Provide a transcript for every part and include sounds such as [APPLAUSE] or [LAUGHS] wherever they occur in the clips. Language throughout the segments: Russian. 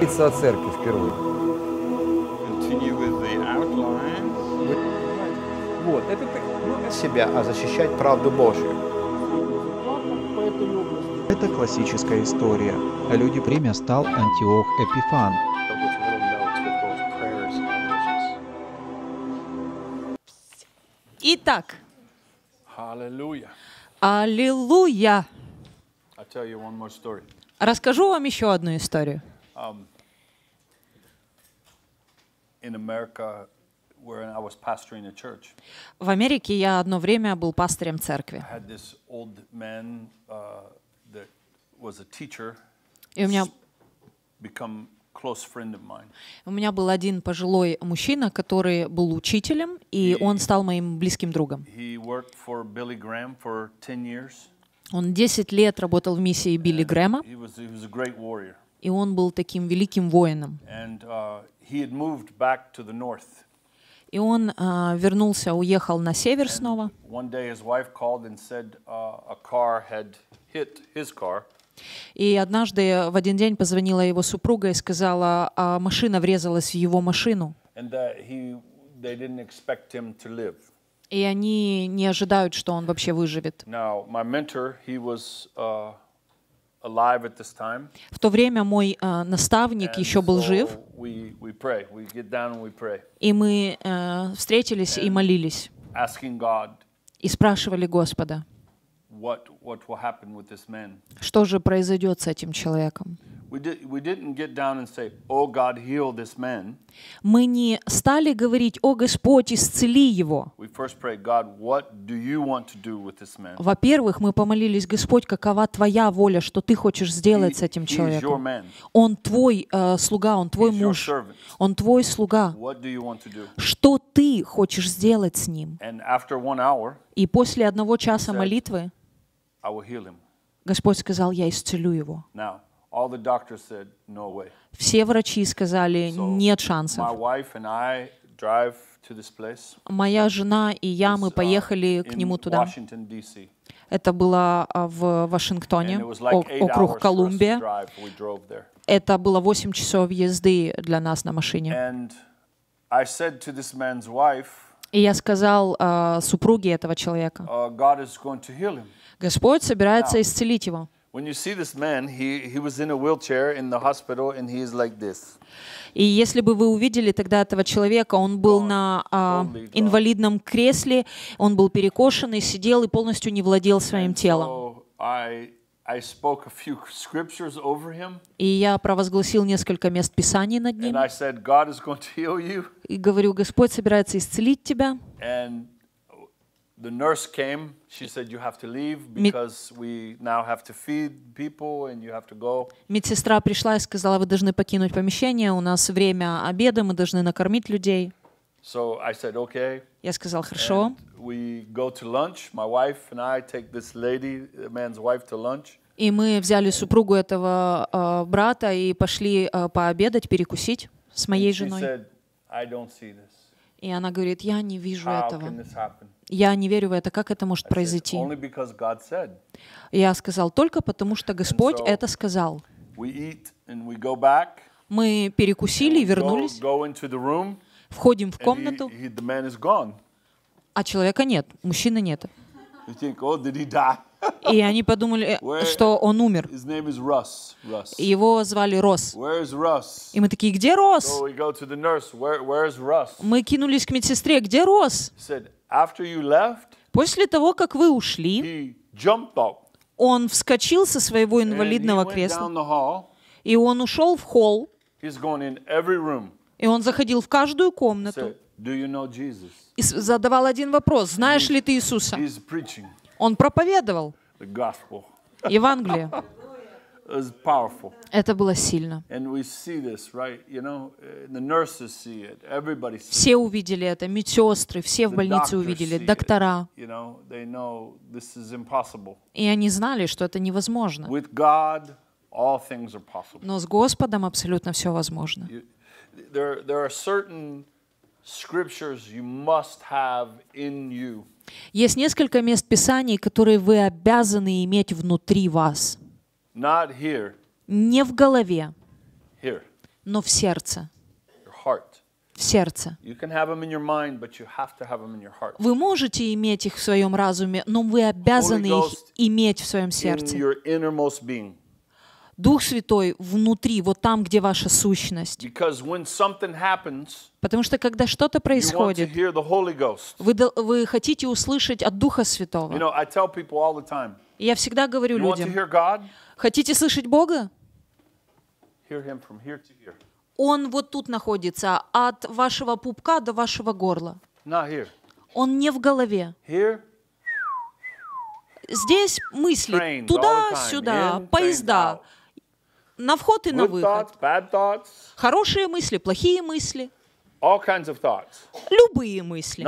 Лица церкви впервые. Вот, это ну, себя, а защищать правду Божью. Это классическая история. А Люди время стал Антиох Эпифан, Итак. Аллилуйя. Аллилуйя. Расскажу вам еще одну историю. Um, В Америке я одно время был пастором церкви. И у меня у меня был один пожилой мужчина, который был учителем, и он стал моим близким другом. Он 10 лет работал в миссии Билли Грэма, и он был таким великим воином. Uh, и он uh, вернулся, уехал на север снова. Uh, и однажды в один день позвонила его супруга и сказала, а машина врезалась в его машину. И они не ожидают, что он вообще выживет. Now, my mentor, he was, uh, alive at this time. В то время мой uh, наставник and еще был so жив. We, we pray. We get down and we pray. И мы uh, встретились and и молились. God, и спрашивали Господа, what, what will happen with this man? что же произойдет с этим человеком? Мы не стали говорить, «О Господь, исцели его». Во-первых, мы помолились, «Господь, какова Твоя воля, что Ты хочешь сделать с этим человеком?» э, Он Твой слуга, Он Твой муж, Он Твой слуга. Что Ты хочешь сделать с ним? И после одного часа молитвы Господь сказал, «Я исцелю его». Все врачи сказали, нет шансов. Моя жена и я, мы uh, поехали к нему туда. Это было а, в Вашингтоне, округ Колумбия. Это было 8 часов езды для нас на машине. И я сказал а, супруге этого человека, uh, Господь собирается исцелить его. When you see this man, he, he was in a wheelchair in the hospital and he is like this. И если бы вы увидели тогда этого человека, он был на э, инвалидном кресле, он был перекошенный, сидел и полностью не владел своим телом. И я провозгласил несколько мест Писаний над ним. И говорю, Господь собирается исцелить тебя. The nurse came. She said, "You have to leave because we now have to feed people and you have to go." Медсестра пришла и сказала, "Вы должны покинуть помещение. У нас время обеда, мы должны накормить людей." So I said, "Okay." Я сказал, "Хорошо." And we go to lunch. My wife and I take this lady, the man's wife, to lunch. И мы взяли супругу этого э, брата и пошли э, пообедать, перекусить с моей женой. Said, и она говорит, я не вижу этого. Я не верю в это. Как это может произойти? Я сказал, только потому что Господь это сказал. Мы перекусили и вернулись. Входим в комнату. А человека нет, мужчины нет. И они подумали, э, что он умер. Его звали Рос. И мы такие, где Рос? Мы кинулись к медсестре, где Рос? После того, как вы ушли, он вскочил со своего инвалидного кресла, и он ушел в холл, и он заходил в каждую комнату и задавал один вопрос, знаешь ли ты Иисуса? Он проповедовал Евангелие. Это было сильно. Uh, все увидели это, медсестры, все в больнице увидели, доктора. И они знали, что это невозможно. Но с Господом абсолютно все возможно. There, есть несколько мест Писаний, которые вы обязаны иметь внутри вас. Не в голове, но в сердце. В сердце. Вы можете иметь их в своем разуме, но вы обязаны их иметь в своем сердце. Дух Святой внутри, вот там, где ваша сущность. Потому что когда что-то происходит, вы, вы хотите услышать от Духа Святого. И я всегда говорю людям, хотите слышать Бога? Он вот тут находится, от вашего пупка до вашего горла. Он не в голове. Здесь мысли туда-сюда, поезда, на вход и на выход. Хорошие мысли, плохие мысли. Любые мысли.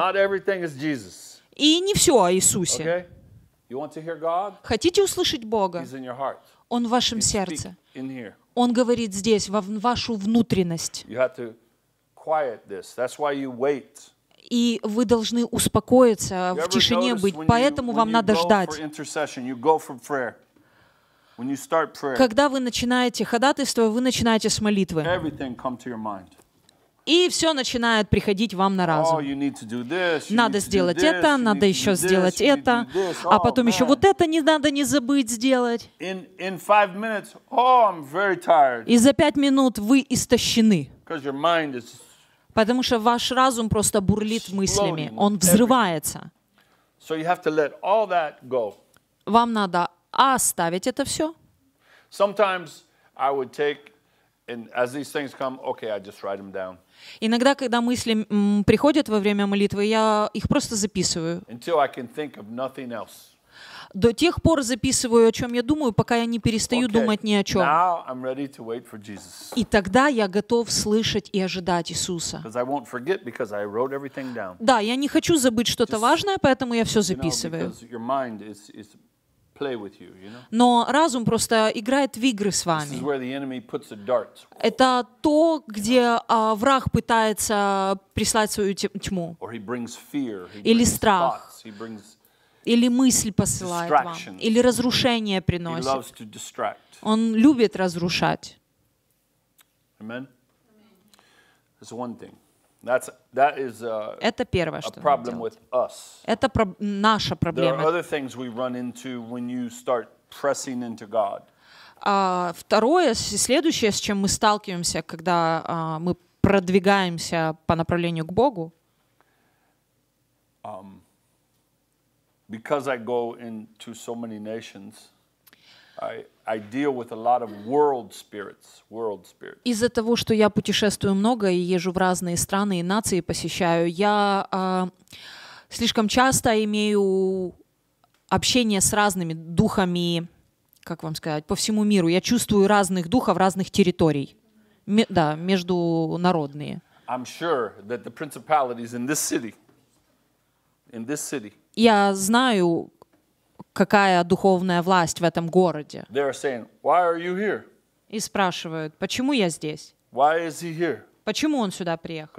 И не все о Иисусе. Хотите услышать Бога? Он в вашем сердце. Он говорит здесь, во вашу внутренность. И вы должны успокоиться, в тишине быть. Поэтому вам надо ждать. Когда вы начинаете ходатайство, вы начинаете с молитвы. И все начинает приходить вам на разум. Oh, надо сделать это, надо еще сделать это, а oh, потом еще вот это не надо не забыть сделать. Oh, И за пять минут вы истощены. Потому что ваш разум просто бурлит мыслями, он взрывается. Вам надо а оставить это все. Иногда, когда мысли приходят во время молитвы, я их просто записываю. Until I can think of nothing else. До тех пор записываю, о чем я думаю, пока я не перестаю okay. думать ни о чем. Now I'm ready to wait for Jesus. И тогда я готов слышать и ожидать Иисуса. I won't forget I wrote down. Да, я не хочу забыть что-то важное, поэтому я все записываю. You know, но разум просто играет в игры с вами. Это то, где а, враг пытается прислать свою тьму. Или страх. Или мысль посылает вам. Или разрушение приносит. Он любит разрушать. Аминь. Это одна вещь. Это первое, что надо делать. Это про наша проблема. А второе, следующее, с чем мы сталкиваемся, когда а, мы продвигаемся по направлению к Богу, um, because I go into so many nations, I, из-за того, что я путешествую много и езжу в разные страны и нации посещаю, я э, слишком часто имею общение с разными духами, как вам сказать, по всему миру. Я чувствую разных духов разных территорий, Ме- да, международные. I'm sure that the principalities in this city, in this city, я знаю какая духовная власть в этом городе. Saying, И спрашивают, почему я здесь? Почему он сюда приехал?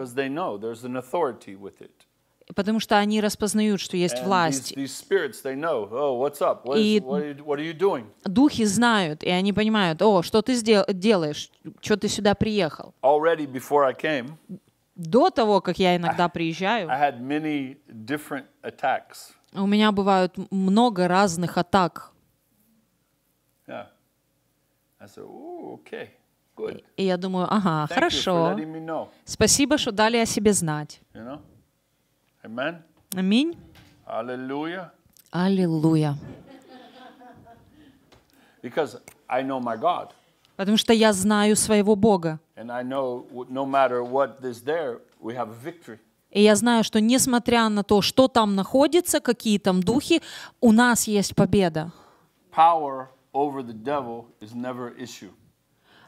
Потому что они распознают, что есть And власть. These, these know, oh, what's up? What и what are you, what are you doing? духи знают, и они понимают, о, что ты сдел- делаешь, что ты сюда приехал. Already before I came, До того, как я иногда приезжаю, I had many different attacks у меня бывают много разных атак. Yeah. Say, oh, okay. И я думаю, ага, Thank хорошо. Спасибо, что дали о себе знать. You know? Аминь. Аллилуйя. Аллилуйя. Because I know my God. Потому что я знаю своего Бога. And I know, no matter what is there, we have victory. И я знаю, что несмотря на то, что там находится, какие там духи, у нас есть победа.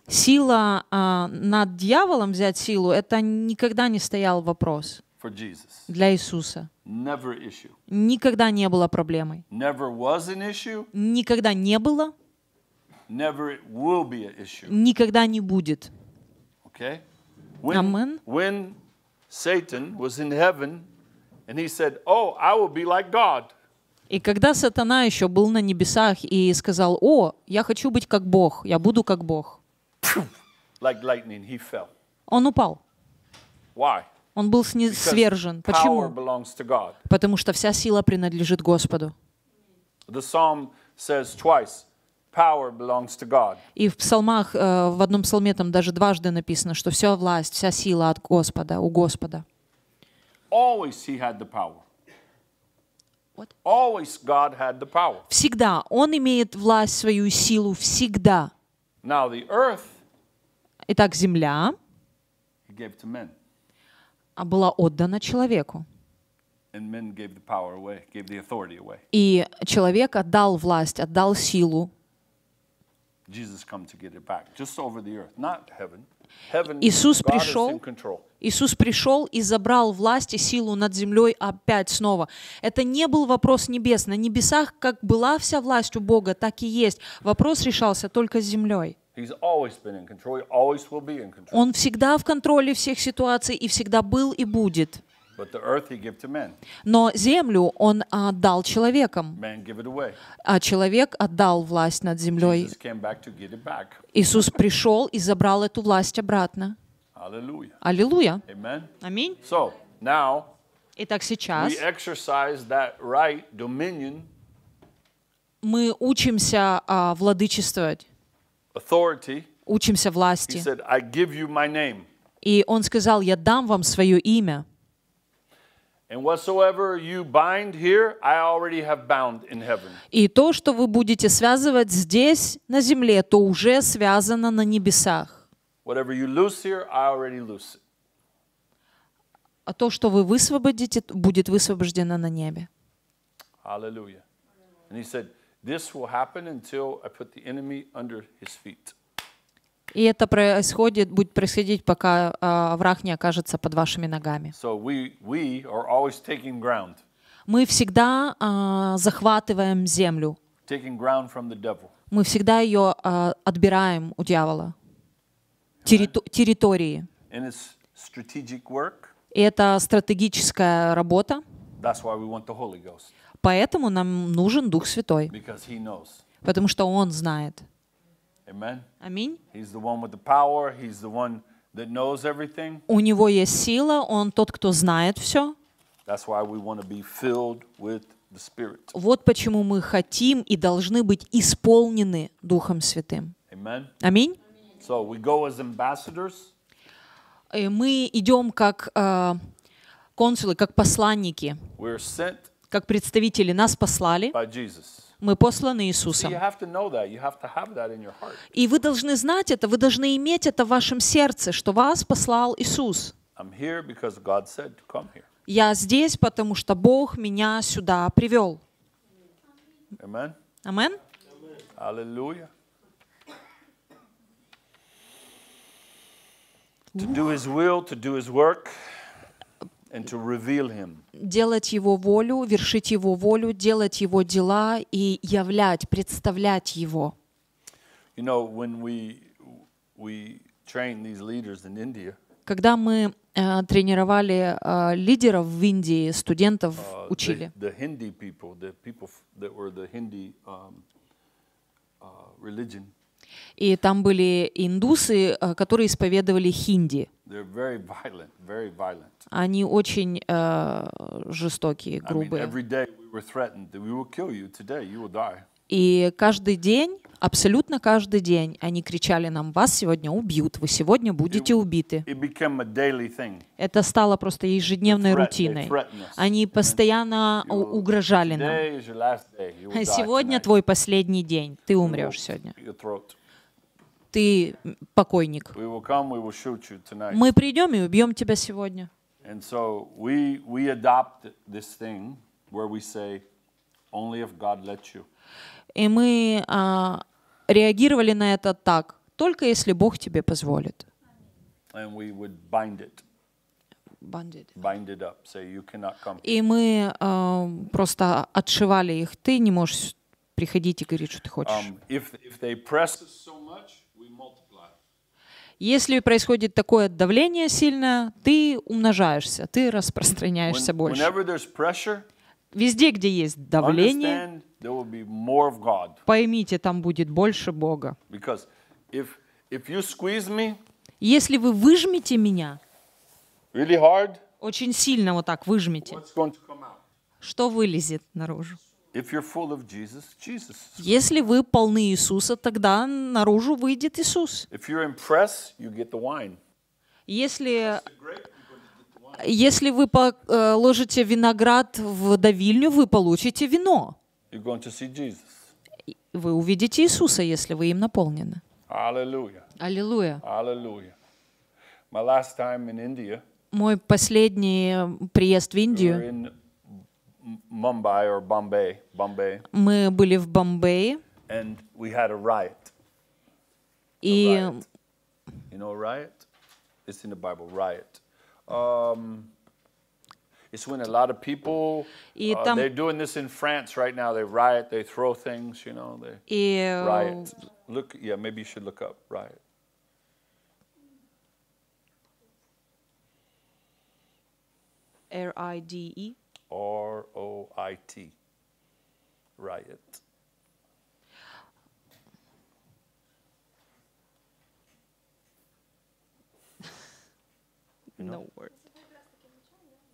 Сила а, над дьяволом взять силу, это никогда не стоял вопрос для Иисуса. Никогда не было проблемой. Никогда не было. Никогда не будет. Амен. Okay? Satan was in heaven, and he said, "Oh, I will be like God." И когда сатана еще был на небесах и сказал, «О, я хочу быть как Бог, я буду как Бог», like lightning, he fell. он упал. Why? Он был свержен. Почему? Потому что вся сила принадлежит Господу. The psalm says twice, и в псалмах, э, в одном псалме там даже дважды написано, что вся власть, вся сила от Господа, у Господа. Всегда Он имеет власть, свою силу, всегда. Итак, земля а была отдана человеку. И человек отдал власть, отдал силу Иисус пришел, Иисус пришел и забрал власть и силу над землей опять снова. Это не был вопрос небес. На небесах как была вся власть у Бога, так и есть. Вопрос решался только с землей. Он всегда в контроле всех ситуаций и всегда был и будет. Но землю он отдал человекам, а человек отдал власть над землей. Иисус пришел и забрал эту власть обратно. Аллилуйя. Аминь. Итак, сейчас мы учимся а, владычествовать, учимся власти. И он сказал, я дам вам свое имя. И то, что вы будете связывать здесь, на земле, то уже связано на небесах. Whatever you loose loose here, I already it. А то, что вы высвободите, будет высвобождено на небе. Аллилуйя. And he said, This will happen until I put the enemy under his feet. И это происходит, будет происходить, пока э, враг не окажется под вашими ногами. So we, we Мы всегда э, захватываем землю. Мы всегда ее э, а, отбираем у дьявола. территории. И это стратегическая работа. Поэтому нам нужен Дух Святой. Потому что Он знает. Аминь. У него есть сила, он тот, кто знает все. Вот почему мы хотим и должны быть исполнены Духом Святым. Аминь. Э, мы идем как э, консулы, как посланники, как представители. Нас послали мы посланы Иисусом. И вы должны знать это, вы должны иметь это в вашем сердце, что вас послал Иисус. Я здесь, потому что Бог меня сюда привел. Амен. Аллилуйя. To do his will, to do his work делать Его волю, вершить Его волю, делать Его дела и являть, представлять Его. You know, when we, we train these leaders in India, когда мы э, тренировали э, лидеров в Индии, студентов uh, учили. The, the people, the people that were the Hindi um, uh, religion, и там были индусы, э, которые исповедовали хинди. Very violent, very violent. Они очень э, жестокие, грубые. I mean, и каждый день, абсолютно каждый день, они кричали нам, вас сегодня убьют, вы сегодня будете убиты. Это стало просто ежедневной рутиной. Они постоянно угрожали нам. Сегодня твой последний день, ты умрешь сегодня ты покойник. Мы придем и убьем тебя сегодня. И и мы а, реагировали на это так, только если Бог тебе позволит. И мы а, просто отшивали их, ты не можешь приходить и говорить, что ты хочешь. Um, если происходит такое давление сильное, ты умножаешься, ты распространяешься больше. Везде, где есть давление, поймите, там будет больше Бога. Если вы выжмете меня, очень сильно вот так выжмете, что вылезет наружу? Если вы полны Иисуса, тогда наружу выйдет Иисус. Если если вы положите виноград в давильню, вы получите вино. Вы увидите Иисуса, если вы им наполнены. Аллилуйя. Аллилуйя. Мой последний приезд в Индию. Мы были в Бомбее. И You know, riot? It's in the Bible, riot. Um, it's when a lot of people uh, там... they're doing this in France right now. They riot, they throw things, you know, they и... Uh, riot. Look, yeah, maybe you should look up riot. R I D E. R O I T. Riot. you know? no word.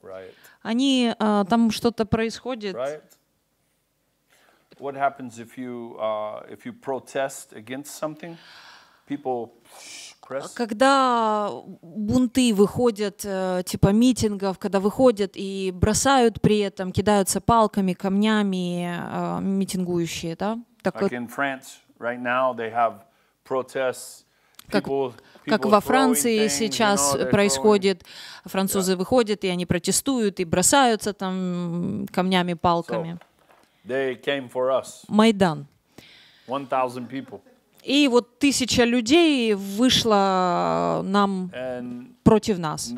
Right. Они, uh, там что-то происходит. Right. What happens if you, uh, if you protest against something? People press. Когда бунты выходят, э, типа митингов, когда выходят и бросают при этом, кидаются палками, камнями а, митингующие, да? Так like вот... in France, right now they have protests как, как во Франции сейчас происходит. Французы выходят, и они протестуют, и бросаются там камнями, палками. Майдан. И вот тысяча людей вышла нам против нас.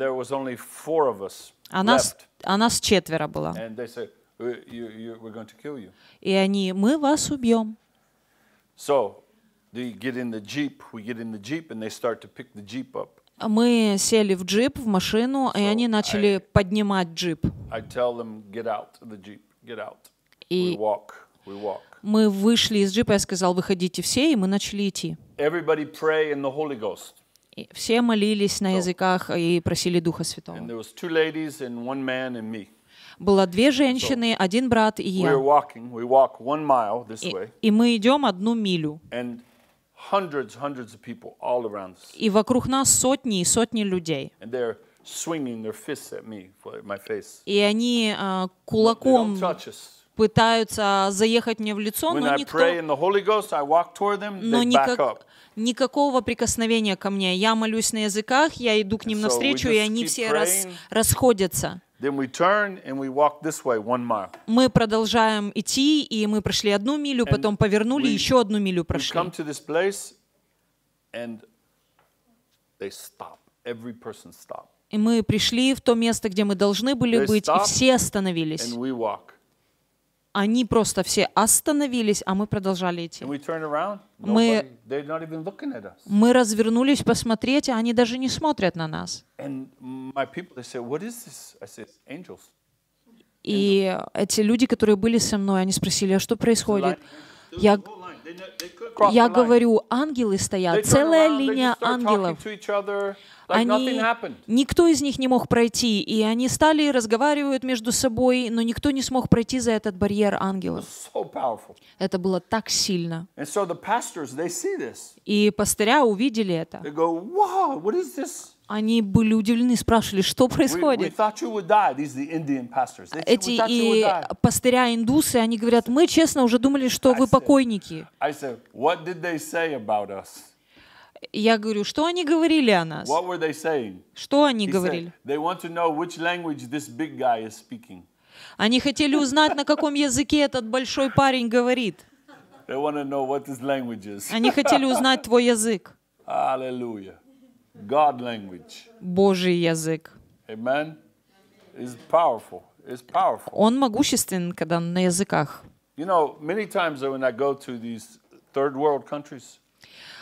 А нас, а нас четверо было. И они, мы вас убьем. They get in the Jeep, we get in the Jeep, and they start to pick the Jeep up. Мы сели в джип, в машину, so и они начали I, поднимать джип. I tell them, get out the Jeep, get out. И we walk, we walk. мы вышли из джипа, я сказал, выходите все, и мы начали идти. Everybody pray in the Holy Ghost. И все молились на языках и просили Духа Святого. And there was two ladies and one man and me. Было две женщины, so, один брат и я. We walking, we walk one mile this way. И, и мы идем одну милю. And hundreds, hundreds of people all around us. И вокруг нас сотни и сотни людей. And they're swinging their fists at me, my face. И они uh, кулаком пытаются а, заехать мне в лицо, When но никто... Ghost, them, но никак... никакого прикосновения ко мне. Я молюсь на языках, я иду к ним навстречу, so и они все раз... расходятся. Мы продолжаем идти, и мы прошли одну милю, потом повернули, еще одну милю прошли. И мы пришли в то место, где мы должны были быть, и все остановились они просто все остановились, а мы продолжали идти. Мы, мы развернулись посмотреть, а они даже не смотрят на нас. И эти люди, которые были со мной, они спросили, а что происходит? Я, я говорю, ангелы стоят, целая линия ангелов. Они, никто из них не мог пройти, и они стали и разговаривают между собой, но никто не смог пройти за этот барьер ангелов. Это было так сильно. И пастыря увидели это. Они были удивлены, спрашивали, что происходит. Эти и пастыря индусы, они говорят, мы честно уже думали, что вы покойники. Я говорю, что они говорили о нас? Что они говорили? Они хотели узнать, на каком языке этот большой парень говорит. Они хотели узнать твой язык. Аллилуйя. [LAUGHS] God language. Божий язык. Amen. It's powerful. It's powerful. Он могуществен, когда на языках. You know, many times when I go to these third world countries,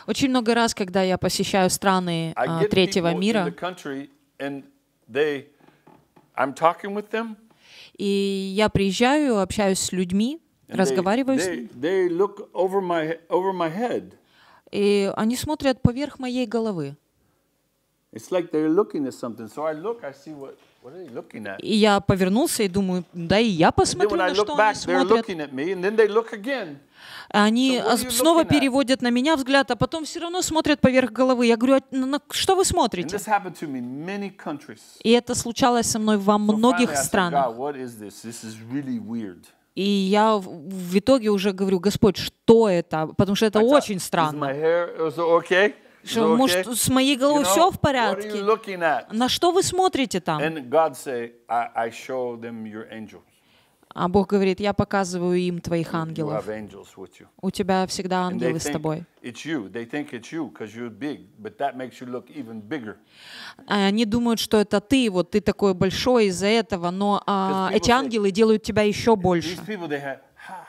очень много раз, когда я посещаю страны а, третьего мира, they, them, и я приезжаю, общаюсь с людьми, разговариваю they, с ними, и они смотрят поверх моей головы. И я повернулся и думаю, да и я посмотрю, на что они смотрят. Они снова переводят на меня взгляд, а потом все равно смотрят поверх головы. Я говорю, «А, ну, на что вы смотрите? И это случалось со мной во многих странах. И я в итоге уже говорю, Господь, что это? Потому что это очень странно. Что, может, с моей головой you know, все в порядке? На что вы смотрите там? Say, а Бог говорит, я показываю им твоих ангелов. У тебя всегда ангелы с тобой. You, а Они думают, что это ты, вот ты такой большой из-за этого, но а, эти ангелы think, делают тебя еще больше. People,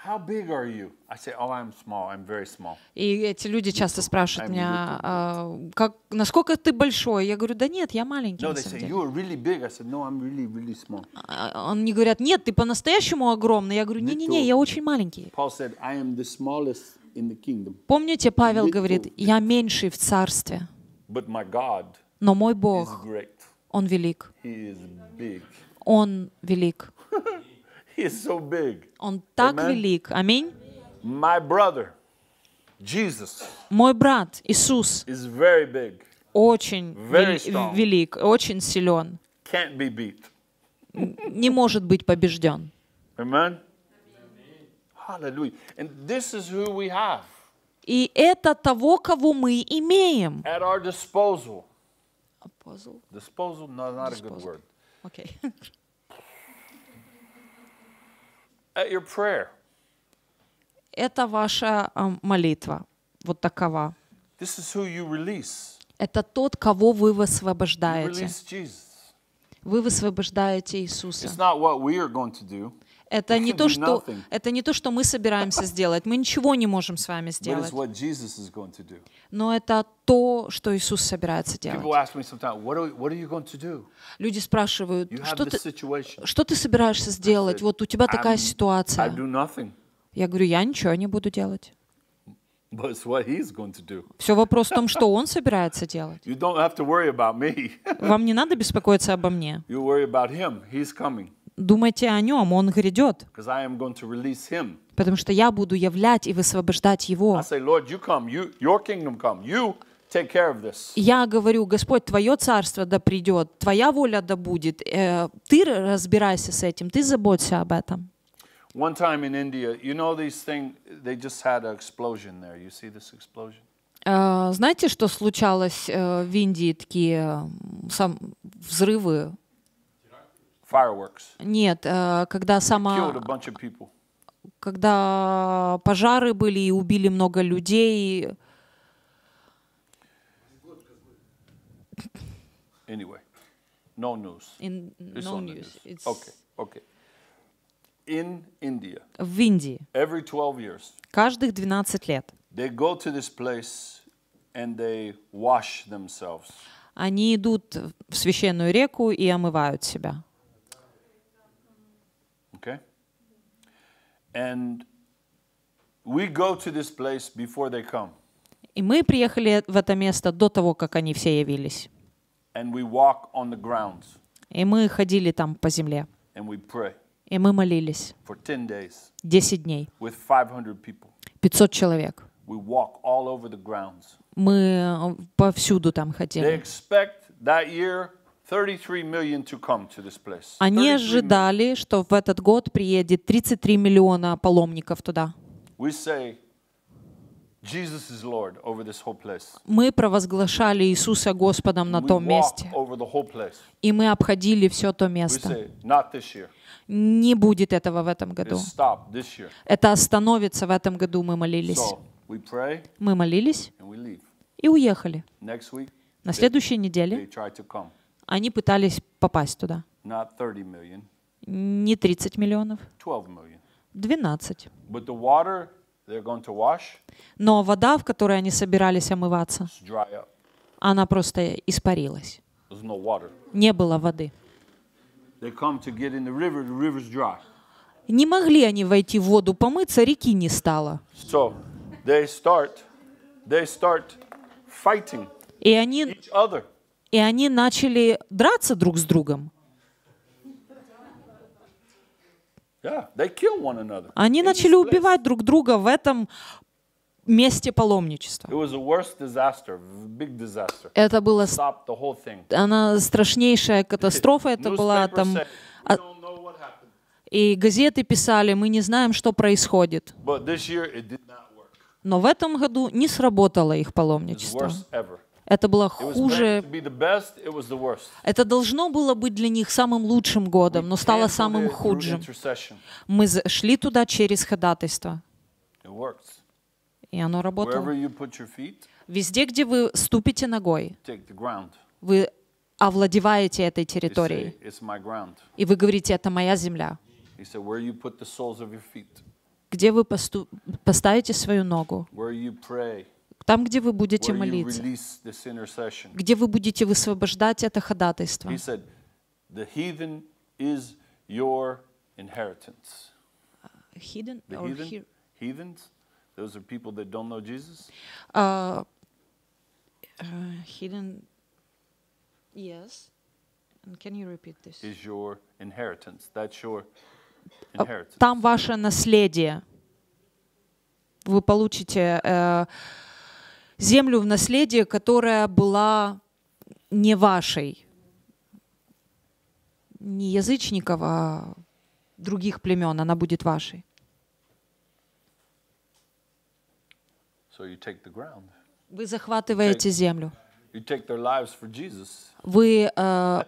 How big are you? I say, oh, I'm small. I'm very small. И эти люди часто спрашивают I'm меня, а, как, насколько ты большой? Я говорю, да нет, я маленький. Они говорят, нет, ты по-настоящему огромный. Я говорю, не-не-не, я очень маленький. Paul said, I am the smallest in the kingdom. Помните, Павел говорит, я меньший в царстве. But my God Но мой Бог, is great. Он велик. He is big. Он велик. [LAUGHS] Он так велик. Аминь. Мой брат Иисус очень велик, очень силен. Не может быть побежден. И это того, кого мы имеем. Disposal. Disposal, no, not a good word. Okay. [LAUGHS] Это ваша а, молитва. Вот такова. Это тот, кого вы высвобождаете. Вы высвобождаете Иисуса. Это не то, что, это не то, что мы собираемся [LAUGHS] сделать. Мы ничего не можем с вами сделать. Но это то, что Иисус собирается делать. Люди спрашивают, что ты, что ты собираешься сделать? Вот у тебя такая ситуация. Я говорю, я ничего не буду делать. Все вопрос в том, что он [LAUGHS] собирается делать. Вам не надо беспокоиться обо мне думайте о нем, он грядет. Потому что я буду являть и высвобождать его. Я говорю, Господь, Твое царство да придет, Твоя воля да будет. Э, ты разбирайся с этим, ты заботься об этом. Э, знаете, что случалось э, в Индии? Такие взрывы нет, когда сама когда пожары были и убили много людей. Anyway, no news. In, It's no news. news. It's... Okay, okay. In India, в Индии every 12 years, каждых 12 лет they go to this place and they wash themselves. они идут в священную реку и омывают себя. And we go to this place before they come. И мы приехали в это место до того, как они все явились. And we walk on the grounds. И мы ходили там по земле. And we pray. И мы молились. For 10 days. 10 дней. With 500 people. 500 человек. We walk all over the grounds. Мы повсюду там ходили. They expect that year они ожидали, что в этот год приедет 33 миллиона паломников туда. Мы провозглашали Иисуса Господом на том месте. И мы обходили все то место. Не будет этого в этом году. Это остановится в этом году, мы молились. Мы молились и уехали. На следующей неделе они пытались попасть туда. Не 30 миллионов. 12. Но вода, в которой они собирались омываться, она просто испарилась. Не было воды. Не могли они войти в воду помыться, реки не стало. И они и они начали драться друг с другом. Они начали убивать друг друга в этом месте паломничества. Это была она страшнейшая катастрофа, это была там... А- и газеты писали, мы не знаем, что происходит. Но в этом году не сработало их паломничество. Это было хуже. Это должно было быть для них самым лучшим годом, но стало самым худшим. Мы шли туда через ходатайство. И оно работало. Везде, где вы ступите ногой, вы овладеваете этой территорией. И вы говорите, это моя земля. Где вы поставите свою ногу, там, где вы будете молиться, где вы будете высвобождать это ходатайство. Hidden or here? Heathens? Those are people that don't know Jesus? Uh, uh, hidden, yes. And can you repeat this? Is your inheritance. That's your inheritance. Там ваше наследие. Вы получите... Uh, землю в наследие, которая была не вашей, не язычников, а других племен, она будет вашей. Вы захватываете землю. Вы э,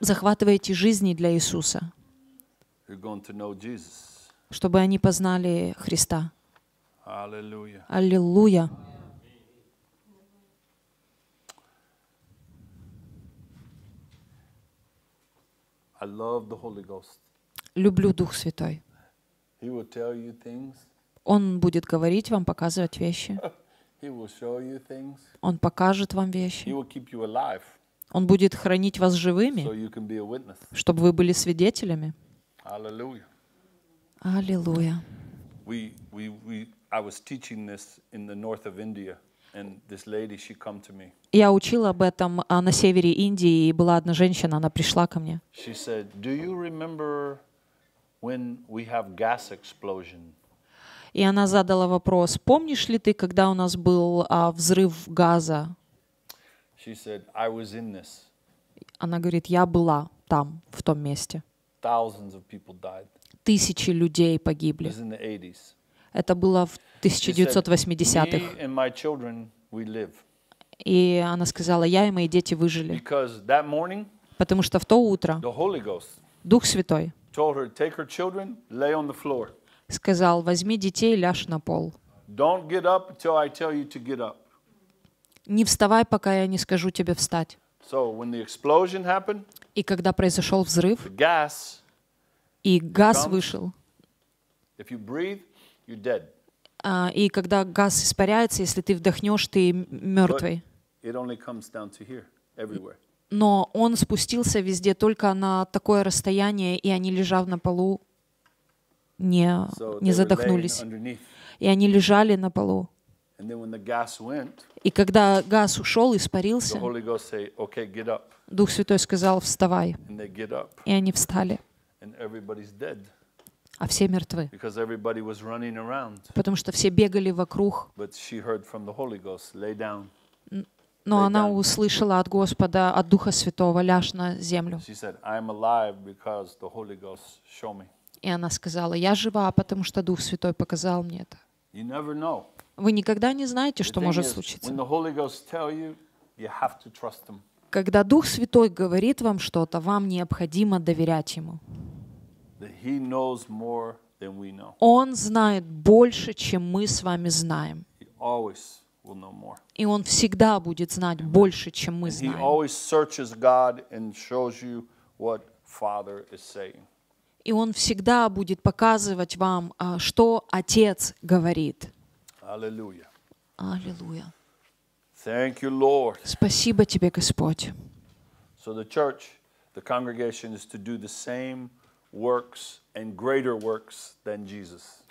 захватываете жизни для Иисуса, чтобы они познали Христа. Аллилуйя. I love the Holy Ghost. Люблю Дух Святой. He will tell you things. Он будет говорить вам, показывать вещи. He will show you things. Он покажет вам вещи. He will keep you alive. Он будет хранить вас живыми, so you can be a witness. чтобы вы были свидетелями. Аллилуйя. Аллилуйя. We, we, we, I was teaching this in the north of India. Я учил об этом а, на севере Индии, и была одна женщина, она пришла ко мне. И она задала вопрос, помнишь ли ты, когда у нас был а, взрыв газа? Она говорит, я была там, в том месте. Тысячи людей погибли. Это было в 1980-х. И она сказала, я и мои дети выжили. Потому что в то утро Дух Святой сказал, возьми детей, ляжь на пол. Не вставай, пока я не скажу тебе встать. И когда произошел взрыв, и газ вышел, а, и когда газ испаряется, если ты вдохнешь, ты мертвый. Но он спустился везде только на такое расстояние, и они лежав на полу, не, не задохнулись. И они лежали на полу. И когда газ ушел, испарился, Дух Святой сказал, вставай. И они встали а все мертвы. Потому что все бегали вокруг. Но она услышала от Господа, от Духа Святого, ляж на землю. И она сказала, я жива, потому что Дух Святой показал мне это. Вы никогда не знаете, что может случиться. Когда Дух Святой говорит вам что-то, вам необходимо доверять Ему. Он знает больше, чем мы с вами знаем. И Он всегда будет знать больше, чем мы знаем. И Он всегда будет показывать вам, а, что Отец говорит. Аллилуйя. Аллилуйя. Спасибо тебе, Господь. So the church, the congregation is to do the same works and greater works than Jesus.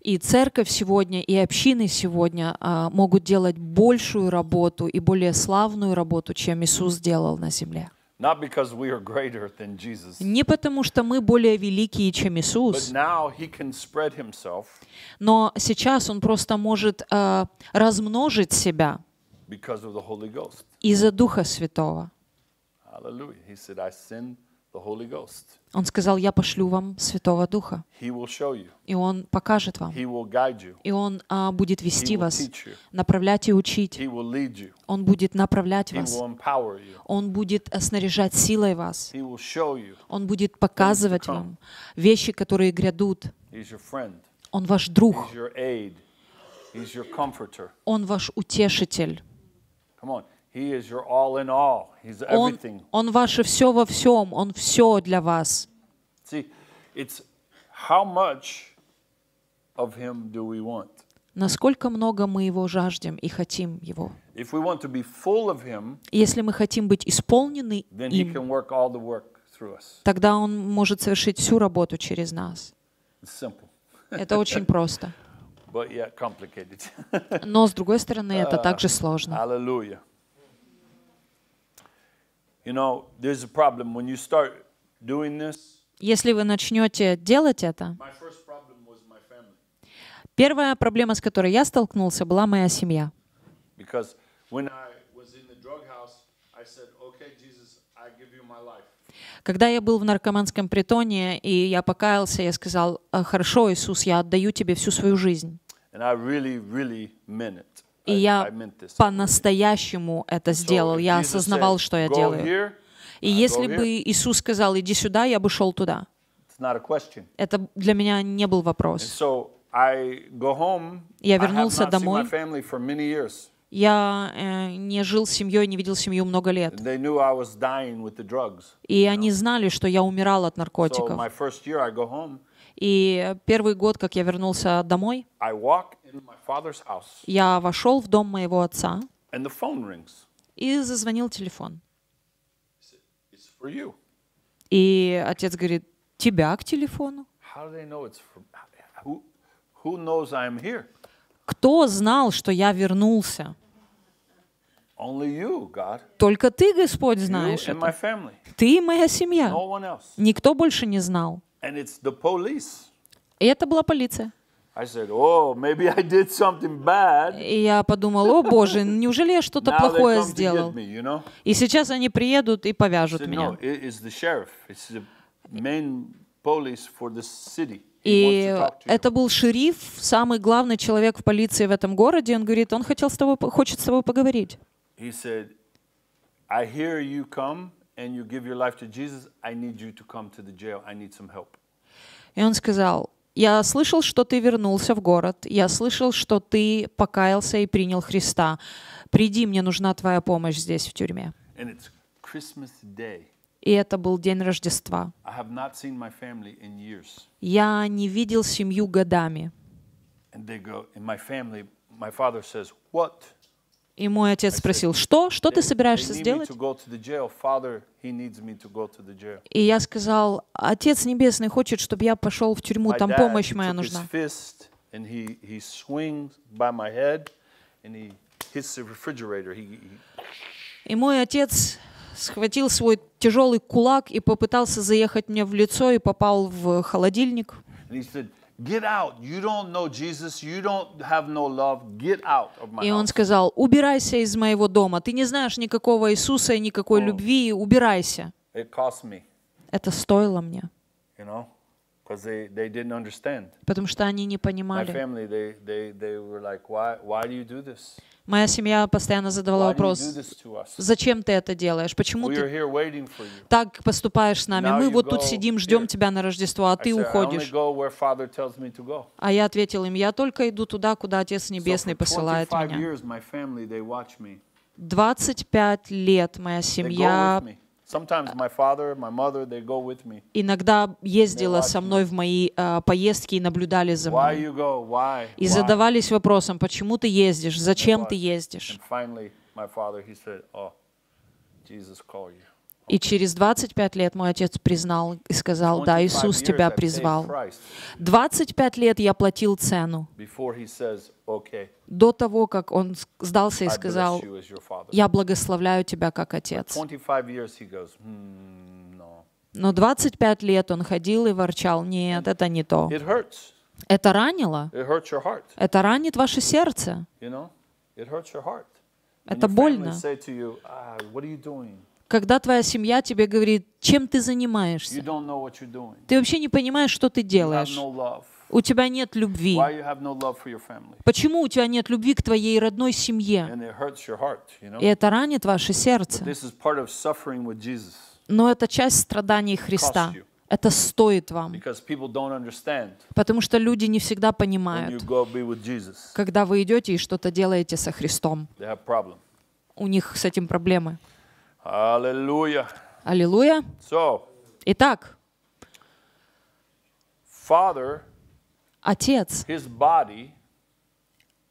И церковь сегодня, и общины сегодня а, могут делать большую работу и более славную работу, чем Иисус сделал на земле. Not because we are greater than Jesus. Не потому, что мы более великие, чем Иисус. But now he can spread himself. Но сейчас Он просто может э, размножить себя because of the Holy Ghost. из-за Духа Святого. Аллилуйя. He said, I он сказал, я пошлю вам Святого Духа. И Он покажет вам. И Он а, будет вести вас, направлять и учить. Он будет направлять вас. Он будет э, снаряжать силой вас. Он будет показывать вам вещи, которые грядут. Он ваш друг. Он ваш утешитель. Он, он ваше все во всем, Он все для вас. Насколько много мы Его жаждем и хотим Его. Если мы хотим быть исполнены им, тогда Он может совершить всю работу через нас. Это очень просто. [LAUGHS] [LAUGHS] Но, с другой стороны, это ah, также сложно. Аллилуйя. Если вы начнете делать это, первая проблема, с которой я столкнулся, была моя семья. Когда я был в наркоманском притоне, и я покаялся, я сказал, «А, «Хорошо, Иисус, я отдаю тебе всю свою жизнь». And I really, really meant it. И я по-настоящему это сделал. Я осознавал, что я делаю. И uh, если бы Иисус сказал, иди сюда, я бы шел туда. Это для меня не был вопрос. Я вернулся домой. Я э, не жил с семьей, не видел семью много лет. И они знали, что я умирал от наркотиков. И первый год, как я вернулся домой, я вошел в дом моего отца, и зазвонил телефон. И отец говорит, тебя к телефону? Кто знал, что я вернулся? Только ты, Господь, знаешь это. Ты и моя семья. Никто больше не знал. And it's the police. И это была полиция. I said, oh, maybe I did something bad. И я подумал, о боже, неужели я что-то плохое сделал? Me, you know? И сейчас они приедут и повяжут меня. И это был шериф, самый главный человек в полиции в этом городе. Он говорит, он хотел с тобой, хочет с тобой поговорить. He said, I hear you come and you give your life to Jesus, I need you to come to the jail. I need some help. И он сказал, я слышал, что ты вернулся в город. Я слышал, что ты покаялся и принял Христа. Приди, мне нужна твоя помощь здесь, в тюрьме. И это был день Рождества. Я не видел семью годами. And they go, and my family, my father says, what? И мой отец спросил, что? Что ты собираешься сделать? И я сказал, Отец Небесный хочет, чтобы я пошел в тюрьму, там помощь моя нужна. И мой отец схватил свой тяжелый кулак и попытался заехать мне в лицо и попал в холодильник. And he said, Get out. You don't know Jesus. You don't have no love. Get out of my И он сказал, убирайся из моего дома. Ты не знаешь никакого Иисуса и никакой oh. любви. Убирайся. It cost me. Это стоило мне. You know? Потому что они не понимали. Моя семья постоянно задавала вопрос, зачем ты это делаешь, почему ты так поступаешь с нами, мы вот тут сидим, ждем тебя на Рождество, а ты уходишь. А я ответил им, я только иду туда, куда Отец Небесный посылает меня. 25 лет моя семья Иногда ездила со мной в мои uh, поездки и наблюдали за мной. И задавались вопросом, почему ты ездишь, зачем ты ездишь. И через 25 лет мой отец признал и сказал, да, Иисус тебя призвал. 25 лет я платил цену до того, как он сдался и сказал, я благословляю тебя как отец. Hmm, Но 25 лет он ходил и ворчал, нет, это не то. Это ранило. Это ранит ваше сердце. Это больно. Когда твоя семья тебе говорит, чем ты занимаешься, ты вообще не понимаешь, что ты делаешь. У тебя нет любви. Почему у тебя нет любви к твоей родной семье? И это ранит ваше сердце. Но это часть страданий Христа это стоит вам. Потому что люди не всегда понимают, когда вы идете и что-то делаете со Христом. У них с этим проблемы. Аллилуйя. Аллилуйя. So, Итак, Father, Отец, his body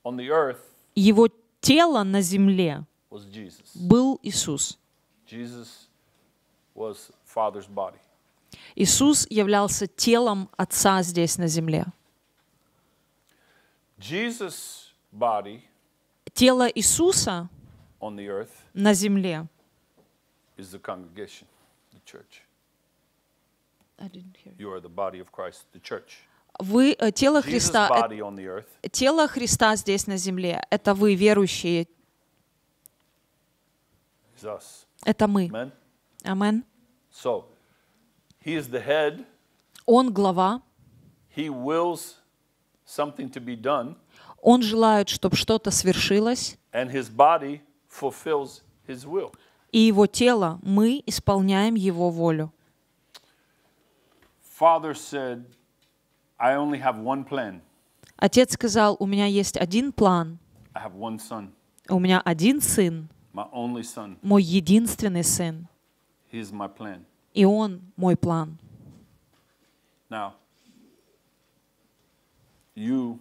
on the earth, его тело на земле was Jesus. был Иисус. Jesus was Father's body. Иисус являлся телом Отца здесь на земле. тело Иисуса на земле – is the congregation, the church. I didn't hear. You are the body of Christ, the church. Вы тело Христа. Тело Христа здесь на земле. Это вы верующие. Это мы. Амен. So, he is the head. Он глава. He wills something to be done. Он желает, чтобы что-то свершилось. And his body fulfills his will и его тело, мы исполняем его волю. Father said, I only have one plan. Отец сказал, у меня есть один план. I have one son. У меня один сын. My only son. Мой единственный сын. He is my plan. И он мой план. Now, you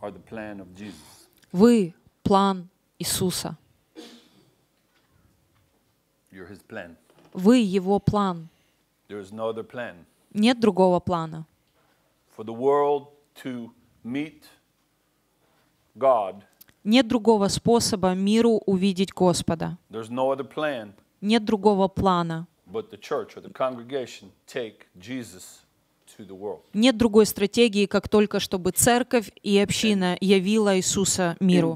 are the plan of Jesus. Вы план Иисуса. Вы его план. Нет другого плана. Нет другого способа миру увидеть Господа. Нет другого плана. Нет другой стратегии, как только чтобы церковь и община явила Иисуса миру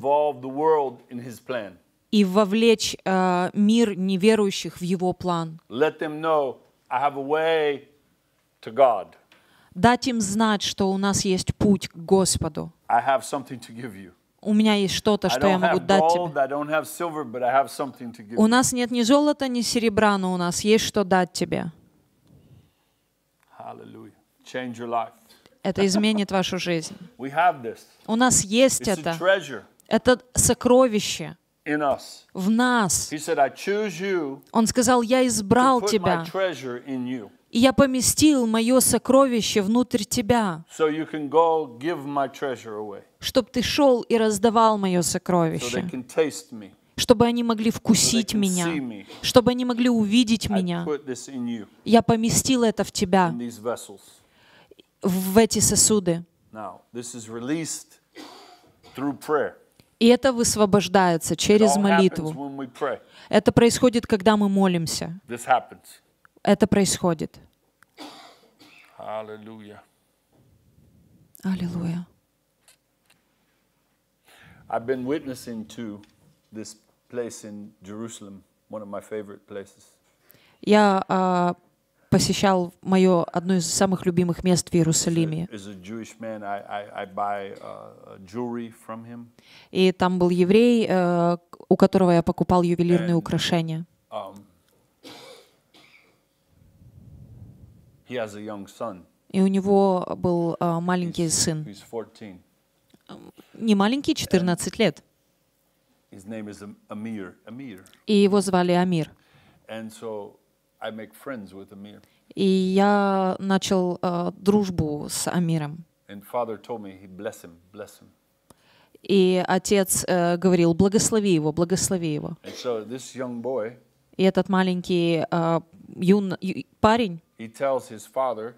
и вовлечь э, мир неверующих в его план. Дать им знать, что у нас есть путь к Господу. У меня есть что-то, что я могу дать тебе. У нас нет ни золота, ни серебра, но у нас есть что дать тебе. Это изменит вашу жизнь. [LAUGHS] У нас есть это. Это сокровище в нас. Он сказал, «Я избрал тебя, и я поместил мое сокровище внутрь тебя, чтобы ты шел и раздавал мое сокровище, чтобы они могли вкусить меня, чтобы они могли увидеть меня. Я поместил это в тебя, в эти сосуды». Now, this is released through и это высвобождается через молитву. Это происходит, когда мы молимся. Это происходит. Аллилуйя. Аллилуйя. I've been witnessing to this place in Jerusalem, one of my favorite places. Я а, посещал мое одно из самых любимых мест в Иерусалиме. Uh, И там был еврей, э, у которого я покупал ювелирные украшения. Um, И у него был э, маленький сын. Эм, не маленький, 14 лет. И его звали Амир. And so и я начал uh, дружбу с Амиром. Bless him, bless him. И отец uh, говорил, благослови его, благослови его. So boy, И этот маленький uh, юн, ю, парень, father,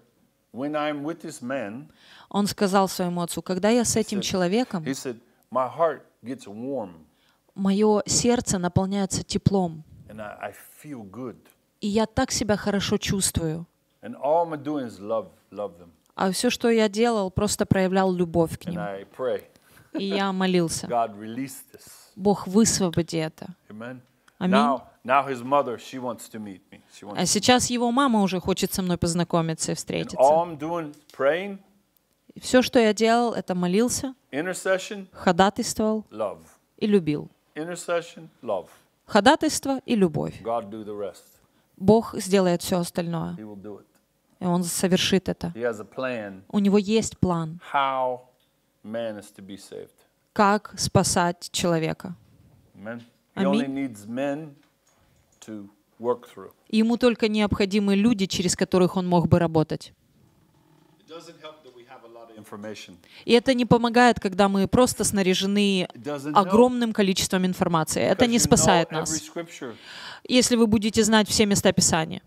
man, он сказал своему отцу, когда я с этим said, человеком, said, warm, мое сердце наполняется теплом. And I, I feel good и я так себя хорошо чувствую. Love, love а все, что я делал, просто проявлял любовь к ним. И я молился. Бог, высвободи это. Аминь. А сейчас его мама уже хочет со мной познакомиться и встретиться. все, что я делал, это молился, ходатайствовал и любил. Ходатайство и любовь. Бог сделает все остальное. И Он совершит это. У Него есть план, как спасать человека. Аминь. Ему только необходимы люди, через которых он мог бы работать. И это не помогает, когда мы просто снаряжены огромным количеством информации. Это не спасает нас если вы будете знать все места Писания.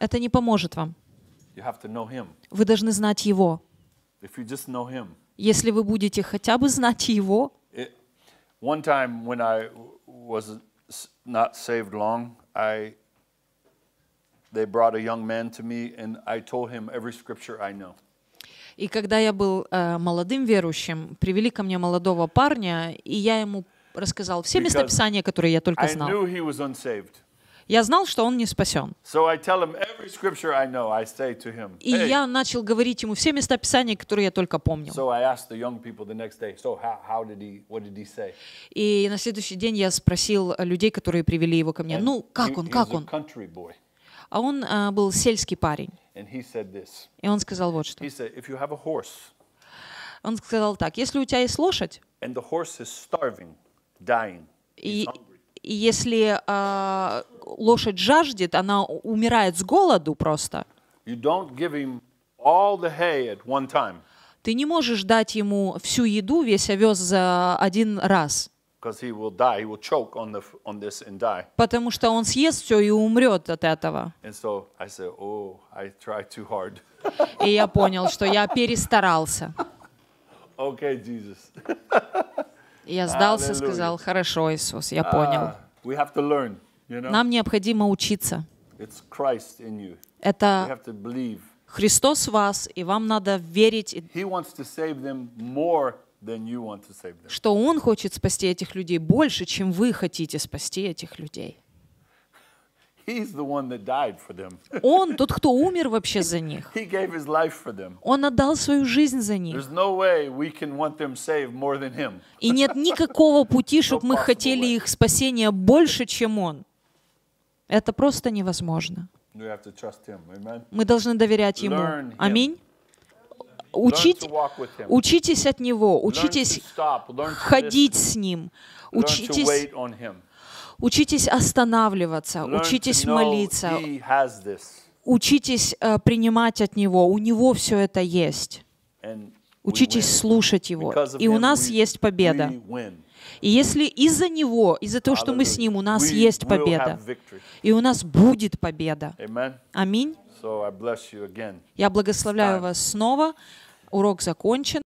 Это не поможет вам. Вы должны знать Его. Если вы будете хотя бы знать Его, One time when I was not saved long, I they brought a young man to me and I told him every scripture I know. И когда я был э, молодым верующим, привели ко мне молодого парня, и я ему рассказал все места Писания, которые я только знал. Я знал, что он не спасен. И я начал говорить ему все места Писания, которые я только помнил. И на следующий день я спросил э, людей, которые привели его ко мне, ну, как он, как он? А он а, был сельский парень. И он сказал вот что. Он сказал так, если у тебя есть лошадь, и, и если э, лошадь жаждет, она умирает с голоду просто. Ты не можешь дать ему всю еду, весь овес за один раз. Потому что он съест все и умрет от этого. Oh, [LAUGHS] и я понял, что я перестарался. [LAUGHS] Okay, Jesus. [LAUGHS] Я сдался, сказал, хорошо, Иисус, я а, понял. Нам необходимо учиться. Это Христос в вас, и вам надо верить, что Он хочет спасти этих людей больше, чем вы хотите спасти этих людей. Он тот, кто умер вообще за них. Он отдал свою жизнь за них. И нет никакого пути, чтобы мы хотели их спасения больше, чем Он. Это просто невозможно. Мы должны доверять Ему. Аминь. Учить, учитесь от Него, учитесь ходить с Ним, учитесь Учитесь останавливаться, учитесь молиться, учитесь э, принимать от Него. У Него все это есть. Учитесь слушать Его. И у нас есть победа. И если из-за Него, из-за того, что мы с Ним, у нас есть победа. И у нас будет победа. Аминь. Я благословляю вас снова. Урок закончен.